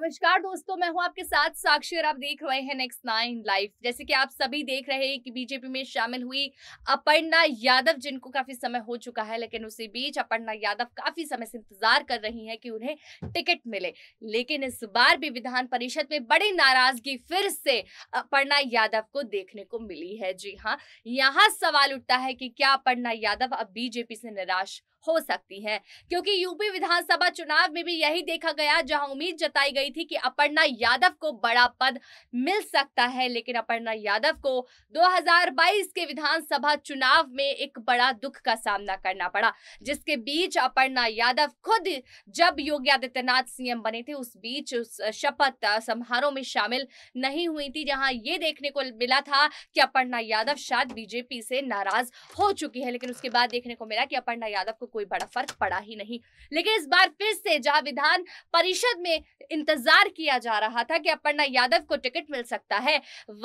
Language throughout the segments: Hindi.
नमस्कार दोस्तों मैं हूं आपके साथ साक्षी और आप देख रहे हैं नेक्स्ट नाइन लाइफ जैसे कि आप सभी देख रहे हैं कि बीजेपी में शामिल हुई अपर्णा यादव जिनको काफी समय हो चुका है लेकिन उसी बीच अपर्णा यादव काफी समय से इंतजार कर रही हैं कि उन्हें टिकट मिले लेकिन इस बार भी विधान परिषद में बड़ी नाराजगी फिर से अपर्णा यादव को देखने को मिली है जी हाँ यहाँ सवाल उठता है कि क्या अपर्णा यादव अब बीजेपी से निराश हो सकती है क्योंकि यूपी विधानसभा चुनाव में भी यही देखा गया जहां उम्मीद जताई गई थी कि अपर्णा यादव को बड़ा पद मिल सकता है लेकिन अपर्णा यादव को 2022 के विधानसभा चुनाव में एक बड़ा दुख का सामना करना पड़ा जिसके बीच अपर्णा यादव खुद जब योगी आदित्यनाथ सीएम बने थे उस बीच उस शपथ समारोह में शामिल नहीं हुई थी जहां ये देखने को मिला था कि अपर्णा यादव शायद बीजेपी से नाराज हो चुकी है लेकिन उसके बाद देखने को मिला कि अपर्णा यादव को कोई बड़ा फर्क पड़ा ही नहीं लेकिन इस बार फिर से जहां विधान परिषद में इंतजार किया जा रहा था कि अपर्णा यादव को टिकट मिल सकता है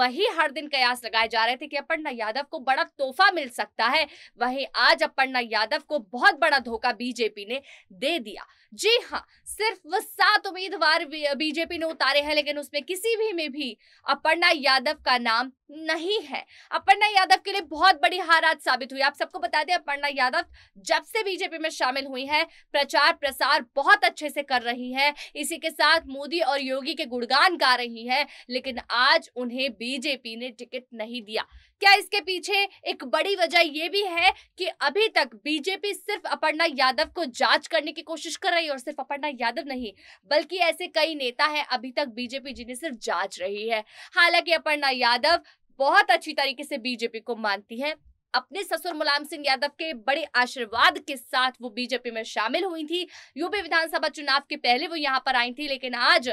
वही हर दिन कयास लगाए जा रहे थे कि अपर्णा यादव को बड़ा तोहफा मिल सकता है वही आज अपर्णा यादव को बहुत बड़ा धोखा बीजेपी ने दे दिया जी हाँ सिर्फ वह सात उम्मीदवार बीजेपी ने उतारे हैं लेकिन उसमें किसी भी में भी अपर्णा यादव का नाम नहीं है अपर्णा यादव के लिए बहुत बड़ी हार आज साबित हुई आप सबको बता दें अपर्णा यादव जब से भी बीजेपी में शामिल हुई है प्रचार प्रसार बहुत अच्छे से कर रही है इसी के साथ मोदी और योगी के गुणगान गा रही है लेकिन आज उन्हें बीजेपी ने टिकट नहीं दिया क्या इसके पीछे एक बड़ी वजह यह भी है कि अभी तक बीजेपी सिर्फ अपर्णा यादव को जांच करने की कोशिश कर रही है और सिर्फ अपर्णा यादव नहीं बल्कि ऐसे कई नेता हैं अभी तक बीजेपी जिन्हें सिर्फ जांच रही है हालांकि अपर्णा यादव बहुत अच्छी तरीके से बीजेपी को मानती है अपने ससुर मुलायम सिंह यादव के बड़े आशीर्वाद के साथ वो बीजेपी में शामिल हुई थी यूपी विधानसभा चुनाव के पहले वो यहाँ पर आई थी लेकिन आज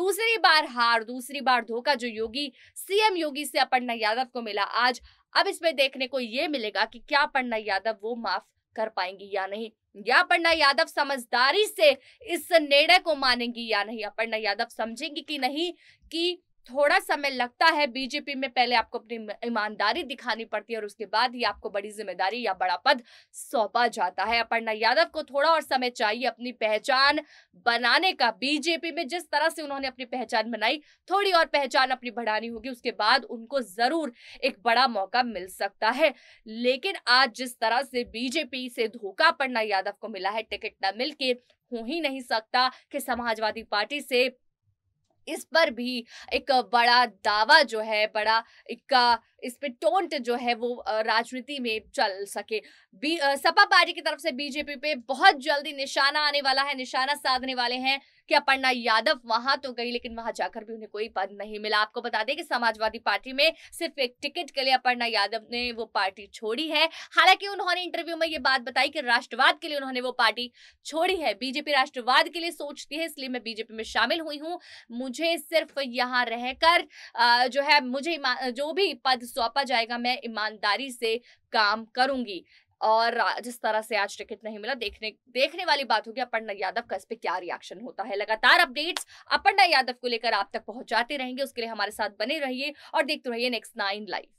दूसरी बार हार दूसरी बार धोखा जो योगी सीएम योगी से अपर्णा यादव को मिला आज अब इसमें देखने को ये मिलेगा कि क्या अपर्णा यादव वो माफ कर पाएंगी या नहीं या अपर्णा यादव समझदारी से इस निर्णय को मानेंगी या नहीं अपर्णा यादव समझेंगी कि नहीं कि थोड़ा समय लगता है बीजेपी में पहले आपको अपनी ईमानदारी दिखानी पड़ती है और उसके बाद ही आपको बड़ी जिम्मेदारी या बड़ा पद सौंपा जाता है अपर्णा यादव को थोड़ा और समय चाहिए अपनी पहचान बनाने का बीजेपी में जिस तरह से उन्होंने अपनी पहचान बनाई थोड़ी और पहचान अपनी बढ़ानी होगी उसके बाद उनको जरूर एक बड़ा मौका मिल सकता है लेकिन आज जिस तरह से बीजेपी से धोखा अपर्णा यादव को मिला है टिकट न मिलके हो ही नहीं सकता कि समाजवादी पार्टी से इस पर भी एक बड़ा दावा जो है बड़ा इक्का इस पे टोंट जो है वो राजनीति में चल सके बी सपा पार्टी की तरफ से बीजेपी पे बहुत जल्दी निशाना आने वाला है निशाना साधने वाले हैं कि अपर्णा यादव वहां तो गई लेकिन वहां जाकर भी उन्हें कोई पद नहीं मिला आपको बता दें कि समाजवादी पार्टी में सिर्फ एक टिकट के लिए अपर्णा यादव ने वो पार्टी छोड़ी है हालांकि उन्होंने इंटरव्यू में ये बात बताई कि राष्ट्रवाद के लिए उन्होंने वो पार्टी छोड़ी है बीजेपी राष्ट्रवाद के लिए सोचती है इसलिए मैं बीजेपी में शामिल हुई हूँ मुझे सिर्फ यहाँ रहकर जो है मुझे जो भी पद सौंपा जाएगा मैं ईमानदारी से काम करूंगी और जिस तरह से आज टिकट नहीं मिला देखने देखने वाली बात होगी अपर्णा यादव का इस पर क्या रिएक्शन होता है लगातार अपडेट्स अपर्णा यादव को लेकर आप तक पहुंचाते रहेंगे उसके लिए हमारे साथ बने रहिए और देखते रहिए नेक्स्ट नाइन लाइव